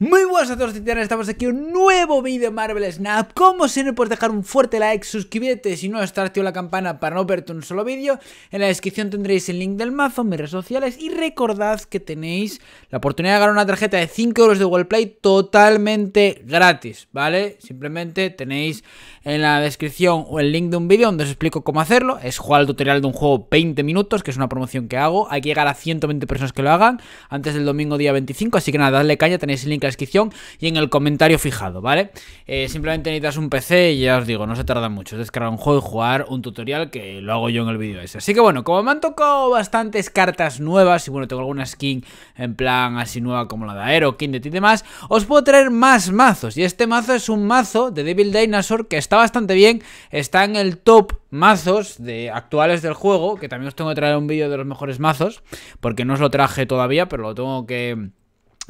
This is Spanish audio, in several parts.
Muy buenas a todos titanes, estamos aquí en un nuevo vídeo Marvel Snap Como siempre puedes dejar un fuerte like, suscribirte si no estar activo la campana para no perderte un solo vídeo En la descripción tendréis el link del mazo, mis redes sociales Y recordad que tenéis la oportunidad de ganar una tarjeta de 5 euros de Play totalmente gratis, ¿vale? Simplemente tenéis en la descripción o el link de un vídeo donde os explico cómo hacerlo Es jugar el tutorial de un juego 20 minutos, que es una promoción que hago Hay que llegar a 120 personas que lo hagan antes del domingo día 25 Así que nada, dadle caña, tenéis el link descripción y en el comentario fijado, ¿vale? Eh, simplemente necesitas un PC y ya os digo, no se tarda mucho. Es descargar un juego y jugar un tutorial que lo hago yo en el vídeo ese. Así que bueno, como me han tocado bastantes cartas nuevas y bueno, tengo alguna skin en plan así nueva como la de Aero, Kindet y demás, os puedo traer más mazos. Y este mazo es un mazo de Devil Dinosaur que está bastante bien, está en el top mazos de actuales del juego, que también os tengo que traer un vídeo de los mejores mazos, porque no os lo traje todavía, pero lo tengo que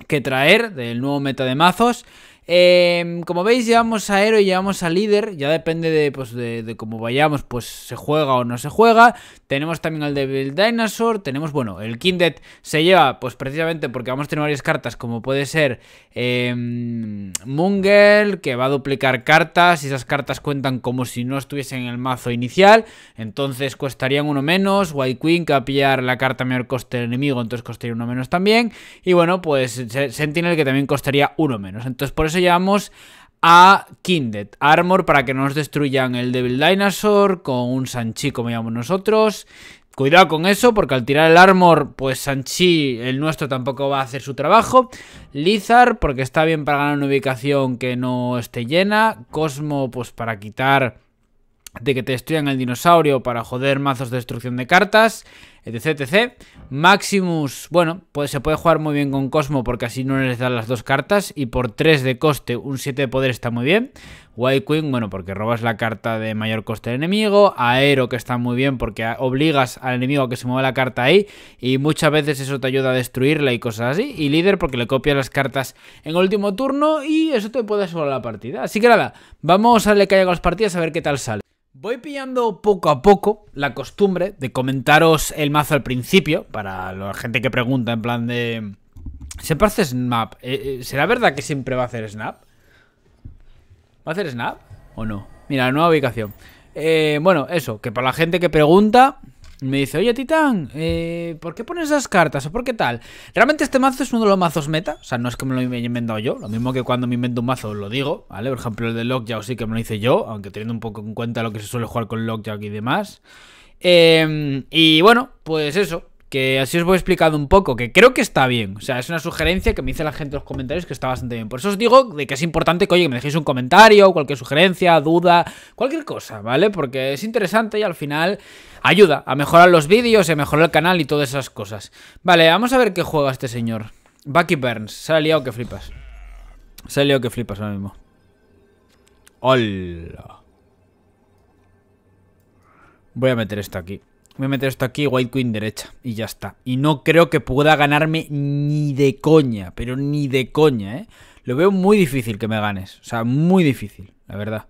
que traer del nuevo meta de mazos Em, como veis, llevamos a héroe y llevamos a líder. Ya depende de, pues, cómo vayamos, pues se juega o no se juega. Tenemos también al Devil Dinosaur. Tenemos, bueno, el Kindet se lleva, pues precisamente porque vamos a tener varias cartas, como puede ser eh, em, Mungel, que va a duplicar cartas. Y esas cartas cuentan como si no estuviesen en el mazo inicial. Entonces costarían uno menos. White Queen, que va a pillar la carta mayor coste del enemigo, entonces costaría uno menos también. Y bueno, pues Sentinel, que también costaría uno menos. Entonces, por eso Llevamos a Kindet, Armor para que no nos destruyan el Devil Dinosaur con un Sanchi como llamamos nosotros. Cuidado con eso porque al tirar el Armor pues Sanchi el nuestro tampoco va a hacer su trabajo. Lizard porque está bien para ganar una ubicación que no esté llena. Cosmo pues para quitar de que te destruyan el dinosaurio para joder mazos de destrucción de cartas, etc, etc. Maximus, bueno, pues se puede jugar muy bien con Cosmo porque así no les dan las dos cartas y por 3 de coste, un 7 de poder está muy bien. White Queen, bueno, porque robas la carta de mayor coste del enemigo. Aero, que está muy bien porque obligas al enemigo a que se mueva la carta ahí y muchas veces eso te ayuda a destruirla y cosas así. Y Líder, porque le copias las cartas en último turno y eso te puede sumar la partida. Así que nada, vamos a darle calle a las partidas a ver qué tal sale. Voy pillando poco a poco la costumbre de comentaros el mazo al principio, para la gente que pregunta en plan de... Siempre hace snap. Eh, eh, ¿Será verdad que siempre va a hacer snap? ¿Va a hacer snap o no? Mira, la nueva ubicación. Eh, bueno, eso, que para la gente que pregunta, me dice, oye Titán, eh, ¿por qué pones esas cartas o por qué tal? Realmente este mazo es uno de los mazos meta, o sea, no es que me lo he inventado yo, lo mismo que cuando me invento un mazo lo digo, ¿vale? Por ejemplo, el de Lockjaw sí que me lo hice yo, aunque teniendo un poco en cuenta lo que se suele jugar con Lockjaw y demás. Em, y bueno, pues eso, que así os voy explicando un poco, que creo que está bien. O sea, es una sugerencia que me dice la gente en los comentarios que está bastante bien. Por eso os digo de que es importante que, me dejéis un comentario, cualquier sugerencia, duda, cualquier cosa, ¿vale? Porque es interesante y al final ayuda a mejorar los vídeos, a mejorar el canal y todas esas cosas. Vale, vamos a ver qué juega este señor. Bucky Burns, se ha liado que flipas. Se ha liado que flipas ahora mismo. Hola. Voy a meter esto aquí. Voy a meter esto aquí, White Queen derecha. Y ya está. Y no creo que pueda ganarme ni de coña. Pero ni de coña, ¿eh? Lo veo muy difícil que me ganes. O sea, muy difícil, la verdad.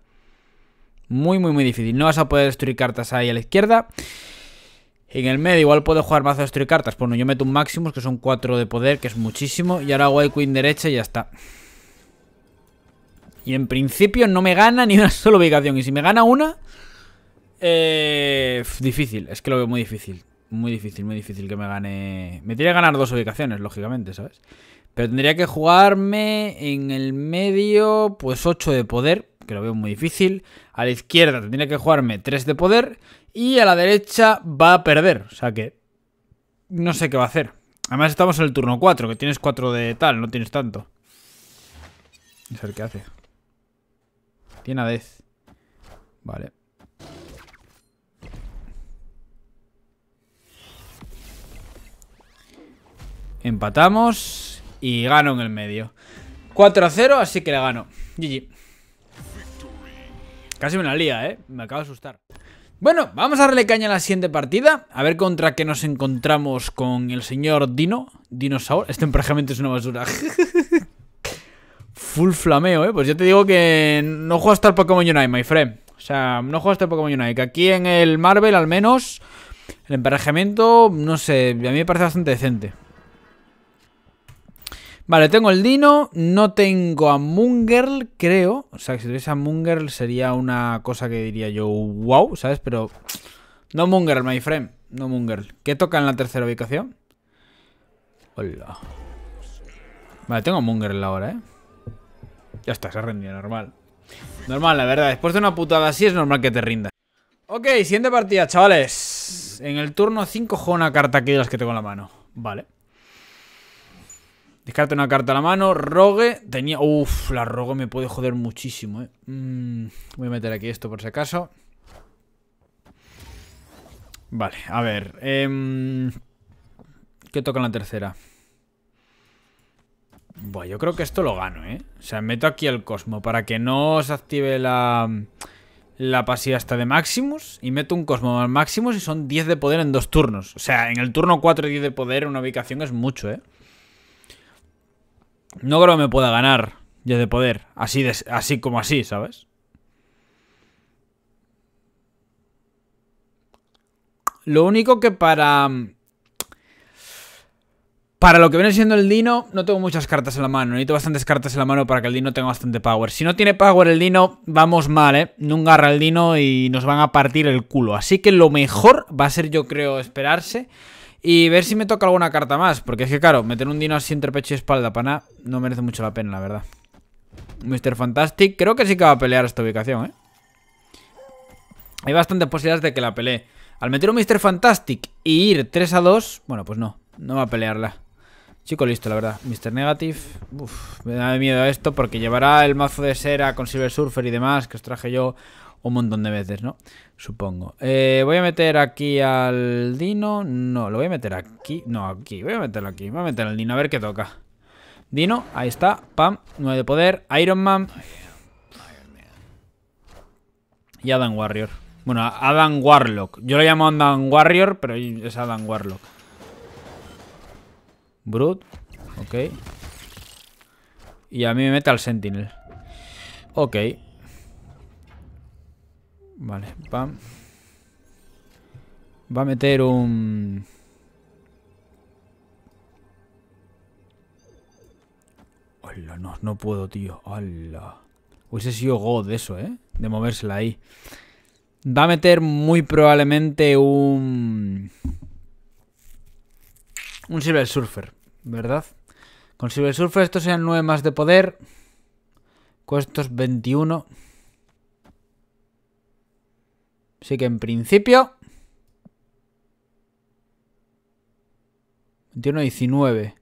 Muy, muy, muy difícil. No vas a poder destruir cartas ahí a la izquierda. En el medio igual puedo jugar mazo de destruir cartas. Bueno, yo meto un máximo, que son cuatro de poder, que es muchísimo. Y ahora White Queen derecha y ya está. Y en principio no me gana ni una sola ubicación. Y si me gana una, eh, difícil, es que lo veo muy difícil. Muy difícil, muy difícil que me gane. Me tiene que ganar dos ubicaciones, lógicamente, ¿sabes? Pero tendría que jugarme en el medio, pues 8 de poder, que lo veo muy difícil. A la izquierda tendría que jugarme 3 de poder. Y a la derecha va a perder. O sea que. No sé qué va a hacer. Además, estamos en el turno 4, que tienes 4 de tal, no tienes tanto. Es el qué hace. Tiene a 10. Vale. Empatamos y gano en el medio. 4 a 0, así que le gano. GG. Casi me la lía, ¿eh? Me acabo de asustar. Bueno, vamos a darle caña a la siguiente partida. A ver contra qué nos encontramos con el señor Dino. Dinosaur. Este emparejamiento es una basura. Full flameo, ¿eh? Pues yo te digo que no juego hasta el Pokémon Unite, my friend. O sea, no juego hasta el Pokémon Unite. Que aquí en el Marvel, al menos, el emparejamiento, no sé, a mí me parece bastante decente. Vale, tengo el Dino, no tengo a Moongirl, creo. O sea, que si tuviese a Moongirl sería una cosa que diría yo, wow, ¿sabes? Pero no Moongirl, my friend, no Moongirl. ¿Qué toca en la tercera ubicación? Hola. Vale, tengo a Moongirl ahora, ¿eh? Ya está, se ha rendido, normal. Normal, la verdad, después de una putada así es normal que te rindas. Ok, siguiente partida, chavales. En el turno 5 juego una carta aquí de las que tengo en la mano. Vale. Descarta una carta a la mano. Rogue tenía... Uf, la Rogue me puede joder muchísimo, eh. Mm, voy a meter aquí esto por si acaso. Vale, a ver. Em, ¿Qué toca en la tercera? Bueno, yo creo que esto lo gano, ¿eh? O sea, meto aquí el Cosmo para que no se active la, la pasiva hasta de Maximus. Y meto un Cosmo más Maximus y son 10 de poder en dos turnos. O sea, en el turno 4 y 10 de poder en una ubicación es mucho, ¿eh? No creo que me pueda ganar ya de poder. Así, así como así, ¿sabes? Lo único que para... Para lo que viene siendo el Dino, no tengo muchas cartas en la mano. Necesito bastantes cartas en la mano para que el Dino tenga bastante power. Si no tiene power el Dino, vamos mal, ¿eh? No agarra el Dino y nos van a partir el culo. Así que lo mejor va a ser, yo creo, esperarse y ver si me toca alguna carta más. Porque es que, claro, meter un dino así entre pecho y espalda para nada no merece mucho la pena, la verdad. Mr. Fantastic, creo que sí que va a pelear esta ubicación, ¿eh? Hay bastantes posibilidades de que la pelee. Al meter un Mr. Fantastic y ir 3 a 2, bueno, pues no, no va a pelearla. Chico listo, la verdad. Mr. Negative, Uf, me da miedo esto porque llevará el mazo de cera con Silver Surfer y demás que os traje yo un montón de veces, ¿no? Supongo. Eh, voy a meter aquí al Dino. No, lo voy a meter aquí. No, aquí. Voy a meterlo aquí. Voy a meter al Dino a ver qué toca. Dino, ahí está. Pam, 9 de poder. Iron Man. Y Adam Warrior. Bueno, Adam Warlock. Yo lo llamo Adam Warrior, pero es Adam Warlock. Brute. Ok. Y a mí me mete al Sentinel. Ok. Vale, Va a meter un... Hola, no, no puedo, tío. Hola. Hubiese sido God eso, ¿eh? De movérsela ahí. Va a meter muy probablemente un... Un Silver Surfer, ¿verdad? Con Silver Surfer estos sean 9 más de poder. Cuestos 21. Así que en principio... 21, 19.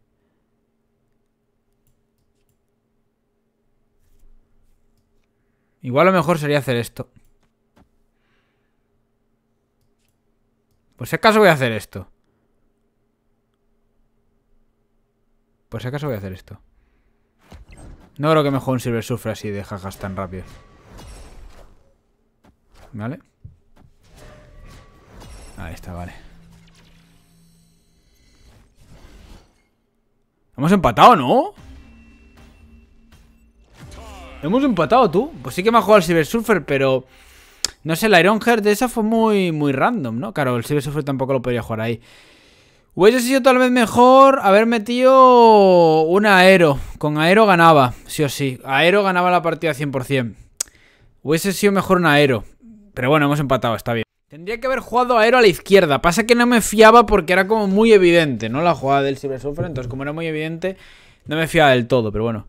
Igual lo mejor sería hacer esto. Pues si acaso voy a hacer esto. Pues si acaso voy a hacer esto. No creo que mejor un Silver Surfer así de jajas tan rápido. ¿Vale? Ahí está, vale. Hemos empatado, ¿no? Hemos empatado, tú. Pues sí que me ha jugado el Cyber Surfer, pero... No sé, el Iron Heart de esa fue muy, muy random, ¿no? Claro, el Cyber Surfer tampoco lo podría jugar ahí. Hubiese sido tal vez mejor haber metido un aero. Con aero ganaba, sí o sí. Aero ganaba la partida 100%. Hubiese sido mejor un aero. Pero bueno, hemos empatado, está bien. Tendría que haber jugado aero a la izquierda. Pasa que no me fiaba porque era como muy evidente, ¿no? La jugada del Cyber Surfer, Entonces, como era muy evidente, no me fiaba del todo. Pero bueno,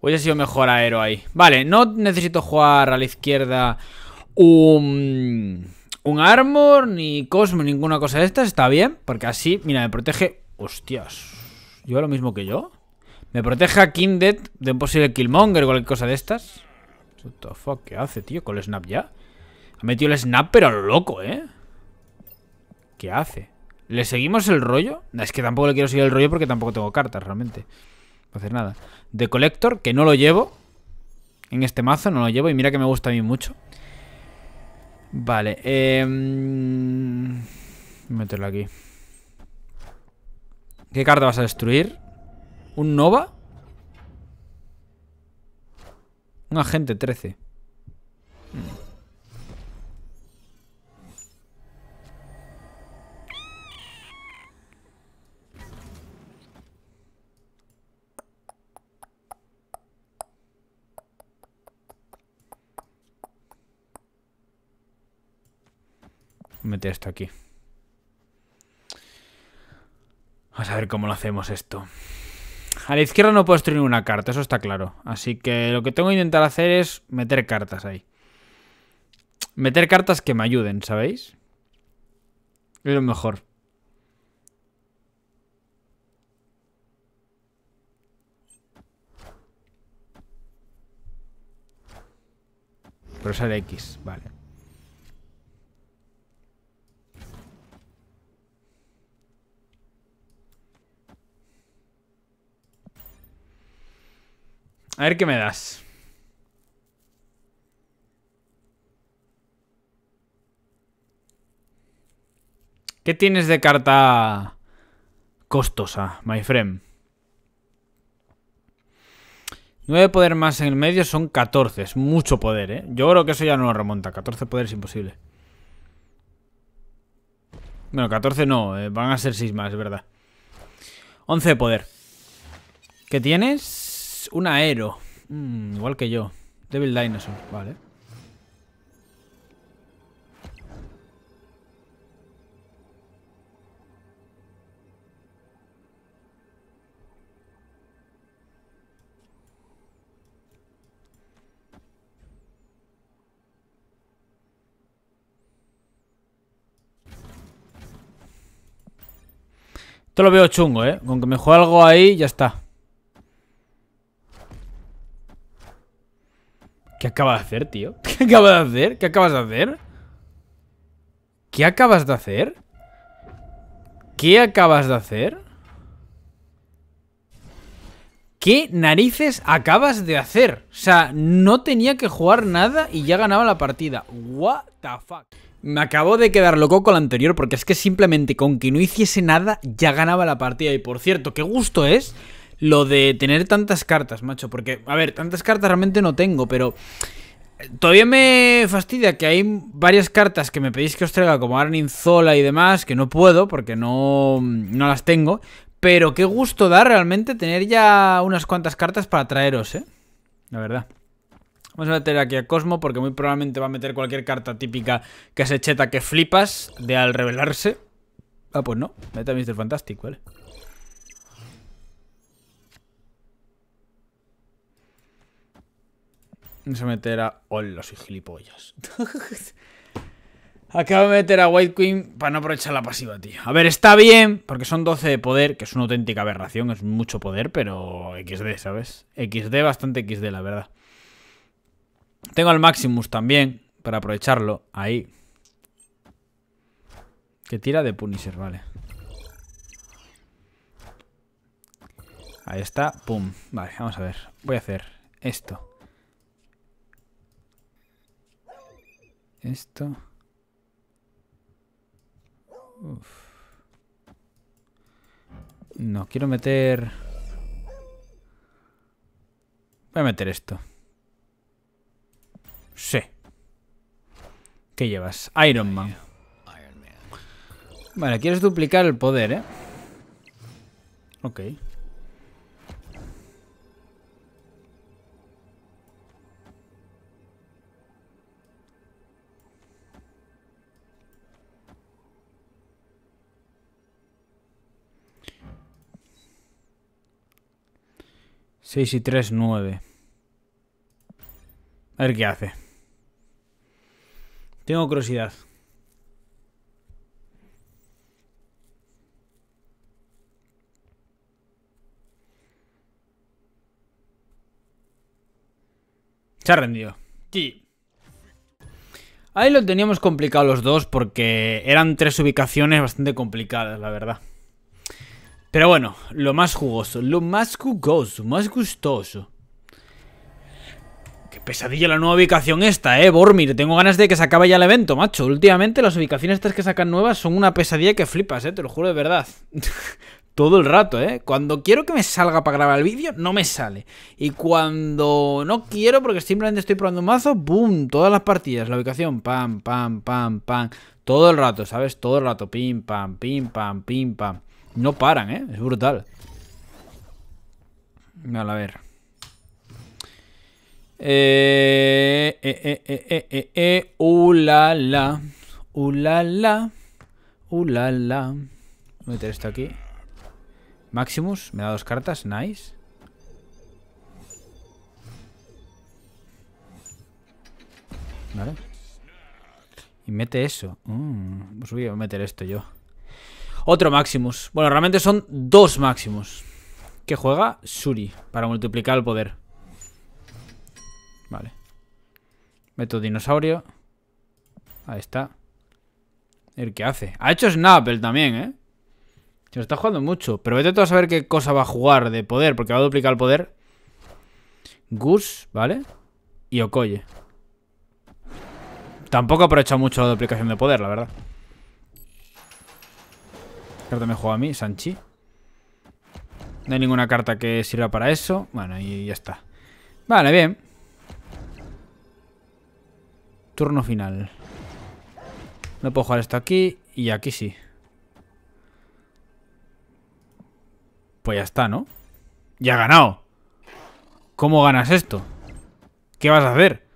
hubiese sido mejor aero ahí. Vale, no necesito jugar a la izquierda un, un armor, ni cosmo, ninguna cosa de estas. Está bien, porque así, mira, me protege... Hostias, Yo lo mismo que yo? Me protege a Kindet de un posible Killmonger o cualquier cosa de estas. What fuck, ¿qué hace, tío? ¿Con el snap ya? Ha metido el snap, pero a loco, ¿eh? ¿Qué hace? ¿Le seguimos el rollo? Es que tampoco le quiero seguir el rollo porque tampoco tengo cartas, realmente. No hacer nada. De Collector, que no lo llevo. En este mazo no lo llevo y mira que me gusta a mí mucho. Vale, eh... Meterlo aquí. ¿Qué carta vas a destruir? ¿Un Nova? Un agente 13. esto aquí. Vamos a ver cómo lo hacemos esto. A la izquierda no puedo destruir una carta, eso está claro. Así que lo que tengo que intentar hacer es meter cartas ahí. Meter cartas que me ayuden, ¿sabéis? Es lo mejor. Pero sale X, vale. A ver qué me das. ¿Qué tienes de carta costosa, my friend? Nueve poder más en el medio son 14. Es mucho poder, ¿eh? Yo creo que eso ya no lo remonta. 14 poder es imposible. Bueno, 14 no. Eh, van a ser 6 más, es verdad. 11 de poder. ¿Qué tienes? un aero. Mm, igual que yo. Devil Dinosaur, vale. Esto lo veo chungo, ¿eh? Con que me juegue algo ahí, ya está. ¿Qué acabas de hacer, tío? ¿Qué acabas de hacer? ¿Qué acabas de hacer? ¿Qué acabas de hacer? ¿Qué acabas de hacer? ¿Qué narices acabas de hacer? O sea, no tenía que jugar nada y ya ganaba la partida. What the fuck? Me acabo de quedar loco con la anterior porque es que simplemente con que no hiciese nada ya ganaba la partida. Y por cierto, qué gusto es lo de tener tantas cartas, macho. Porque, a ver, tantas cartas realmente no tengo, pero... Eh, todavía me fastidia que hay varias cartas que me pedís que os traiga, como Arnin Zola y demás, que no puedo porque no, no las tengo. Pero qué gusto da realmente tener ya unas cuantas cartas para traeros, ¿eh? La verdad. Vamos a meter aquí a Cosmo porque muy probablemente va a meter cualquier carta típica que se cheta que flipas de al revelarse. Ah, pues no. Mete a Mr. Fantastic, ¿vale? Se meter a... ¡Hola, soy gilipollas! Acabo de meter a White Queen para no aprovechar la pasiva, tío. A ver, está bien, porque son 12 de poder, que es una auténtica aberración, es mucho poder, pero XD, ¿sabes? XD, bastante XD, la verdad. Tengo al Maximus también, para aprovecharlo. Ahí. Que tira de Punisher, vale. Ahí está, pum. Vale, vamos a ver. Voy a hacer esto. Esto. No, quiero meter... Voy a meter esto. Sí. ¿Qué llevas? Iron Man. Vale, quieres duplicar el poder, ¿eh? Ok. 6 y 3, 9. A ver qué hace. Tengo curiosidad. Se ha rendido. Sí. Ahí lo teníamos complicado los dos porque eran tres ubicaciones bastante complicadas, la verdad. Pero bueno, lo más jugoso, lo más jugoso, más gustoso. Qué pesadilla la nueva ubicación esta, eh, Bormir. Tengo ganas de que se acabe ya el evento, macho. Últimamente las ubicaciones estas que sacan nuevas son una pesadilla que flipas, eh, te lo juro de verdad. Todo el rato, eh. Cuando quiero que me salga para grabar el vídeo, no me sale. Y cuando no quiero, porque simplemente estoy probando un mazo, ¡boom! Todas las partidas, la ubicación, pam, pam, pam, pam. Todo el rato, ¿sabes? Todo el rato, pim, pam, pim, pam, pim, pam. No paran, ¿eh? Es brutal. Vale, a ver. Eh, eh, eh, eh, eh, eh, eh, eh. Ulala. Ulala. Ulala. Voy a meter esto aquí. Maximus, me da dos cartas, nice. Vale. Y mete eso. Mm, pues voy a meter esto yo. Otro Maximus. Bueno, realmente son dos máximos Que juega Suri para multiplicar el poder. Vale. Meto dinosaurio. Ahí está. El que hace. Ha hecho Snapple también, ¿eh? Se lo está jugando mucho. Pero vete tú a saber qué cosa va a jugar de poder. Porque va a duplicar el poder. Gus, ¿vale? Y Okoye. Tampoco aprovecha mucho la duplicación de poder, la verdad carta me a mí, Sanchi. No hay ninguna carta que sirva para eso. Bueno, y ya está. Vale, bien. Turno final. No puedo jugar esto aquí y aquí sí. Pues ya está, ¿no? Ya ha ganado. ¿Cómo ganas esto? ¿Qué vas a hacer?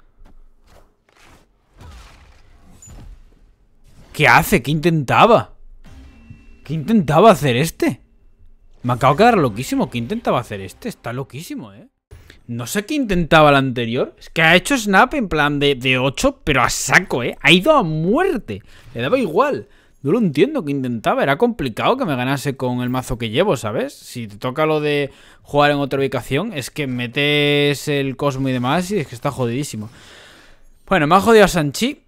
¿Qué hace? ¿Qué intentaba? ¿Qué intentaba hacer este? Me acabo de quedar loquísimo. ¿Qué intentaba hacer este? Está loquísimo, ¿eh? No sé qué intentaba el anterior. Es que ha hecho snap en plan de, 8, pero a saco, ¿eh? Ha ido a muerte. Le daba igual. No lo entiendo qué intentaba. Era complicado que me ganase con el mazo que llevo, ¿sabes? Si te toca lo de jugar en otra ubicación, es que metes el Cosmo y demás y es que está jodidísimo. Bueno, me ha jodido a Sanchi.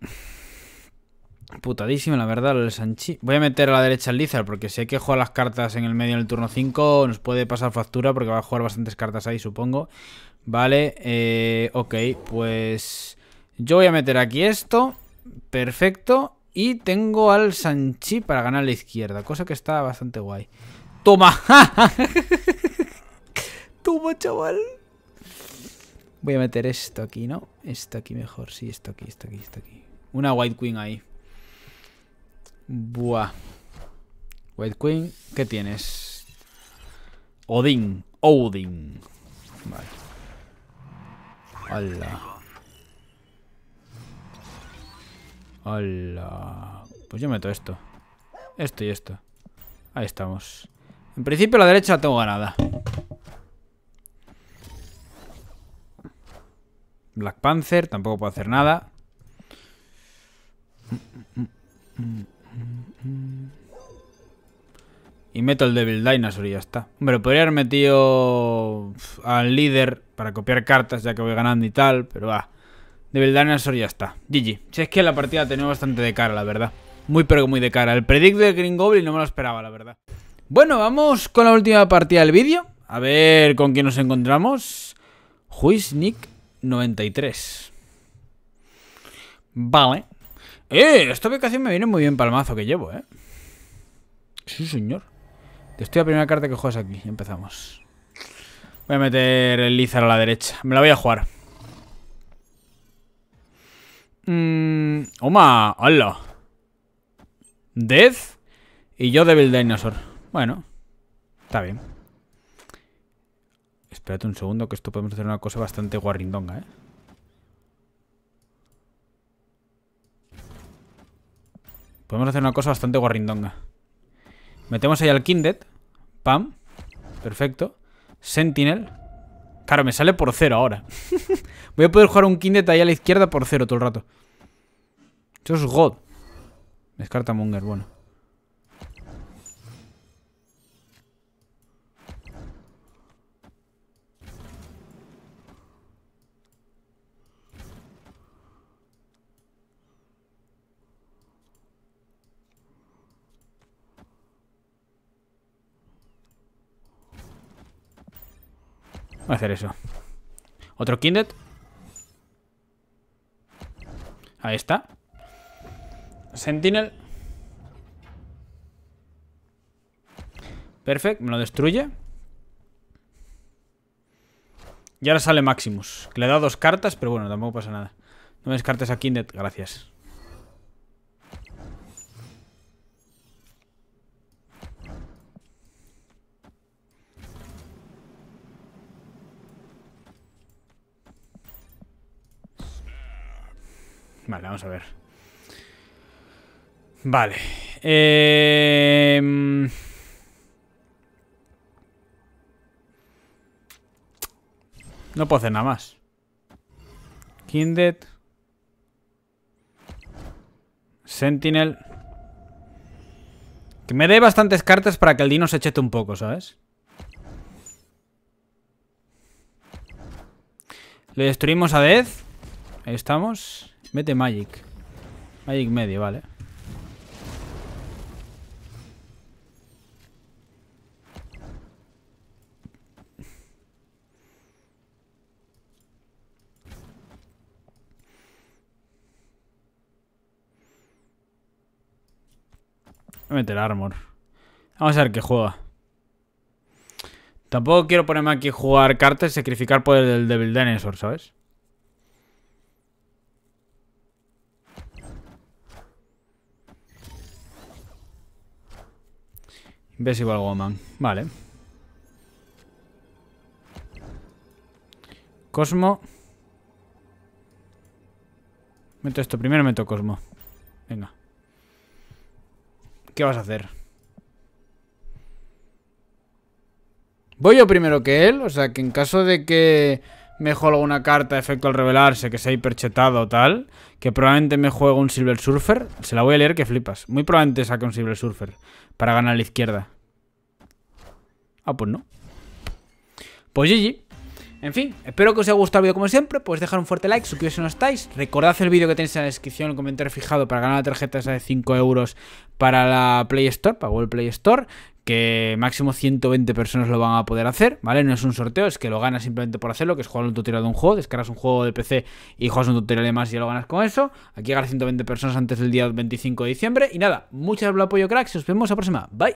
Putadísimo, la verdad, lo Sanchi. Voy a meter a la derecha al Lizard, porque si hay que jugar las cartas en el medio en el turno 5, nos puede pasar factura, porque va a jugar bastantes cartas ahí, supongo. Vale, eh, ok, pues... Yo voy a meter aquí esto. Perfecto. Y tengo al Sanchi para ganar la izquierda, cosa que está bastante guay. ¡Toma! ¡Toma, chaval! Voy a meter esto aquí, ¿no? Esto aquí mejor, sí, esto aquí, esto aquí, esto aquí. Una White Queen ahí. Buah. White Queen, ¿qué tienes? Odin, Odin. Vale. Hola. Hola. Pues yo meto esto. Esto y esto. Ahí estamos. En principio la derecha tengo ganada. Black Panther, tampoco puedo hacer nada. Y meto el Devil Dinosaur y ya está. Hombre, podría haber metido al líder para copiar cartas ya que voy ganando y tal, pero va. Devil Dinosaur ya está. GG. Si es que la partida tenía bastante de cara, la verdad. Muy pero muy de cara. El predict de Green Goblin no me lo esperaba, la verdad. Bueno, vamos con la última partida del vídeo. A ver con quién nos encontramos. Nick 93. Vale. Eh, esta ubicación me viene muy bien para el mazo que llevo, eh. Sí, señor. Te estoy a primera carta que juegas aquí. Empezamos. Voy a meter el Lizar a la derecha. Me la voy a jugar. Mmm. ¡Oma! ¡Hola! Death y yo Devil Dinosaur. Bueno, está bien. Espérate un segundo, que esto podemos hacer una cosa bastante guarrindonga, ¿eh? Podemos hacer una cosa bastante guarrindonga. Metemos ahí al Kindet. Pam. Perfecto. Sentinel. Claro, me sale por cero ahora. Voy a poder jugar un Kindet ahí a la izquierda por cero todo el rato. Eso es God. Descarta Munger, bueno. Voy a hacer eso. Otro Kindet. Ahí está. Sentinel. Perfect, me lo destruye. Y ahora sale Maximus. le he dado dos cartas, pero bueno, tampoco pasa nada. No me descartes a Kindet, gracias. Vale, vamos a ver. Vale. Em, no puedo hacer nada más. Kindred. Sentinel. Que me dé bastantes cartas para que el dino se chete un poco, ¿sabes? Le destruimos a Death. Ahí estamos. Mete Magic. Magic medio, vale. Voy a meter Armor. Vamos a ver qué juega. Tampoco quiero ponerme aquí a jugar cartas y sacrificar poder del Devil Dinosaur, ¿sabes? Ves igual Woman. Vale. Cosmo. Meto esto. Primero meto Cosmo. Venga. ¿Qué vas a hacer? Voy yo primero que él. O sea, que en caso de que me juego alguna carta de efecto al revelarse que se ha hiperchetado o tal, que probablemente me juego un Silver Surfer, se la voy a leer que flipas. Muy probablemente saque un Silver Surfer para ganar la izquierda. Ah, pues no. Pues GG. En fin, espero que os haya gustado el vídeo como siempre, pues dejar un fuerte like, suscribiros si no estáis, recordad el vídeo que tenéis en la descripción, el comentario fijado para ganar la tarjeta esa de 5 euros para la Play Store, para Google Play Store, que máximo 120 personas lo van a poder hacer, ¿vale? No es un sorteo, es que lo ganas simplemente por hacerlo, que es jugar un tutorial de un juego, descargas un juego de PC y juegas un tutorial de más y ya lo ganas con eso. Aquí llegará 120 personas antes del día 25 de diciembre. Y nada, muchas gracias por el apoyo, cracks. nos vemos la próxima. Bye.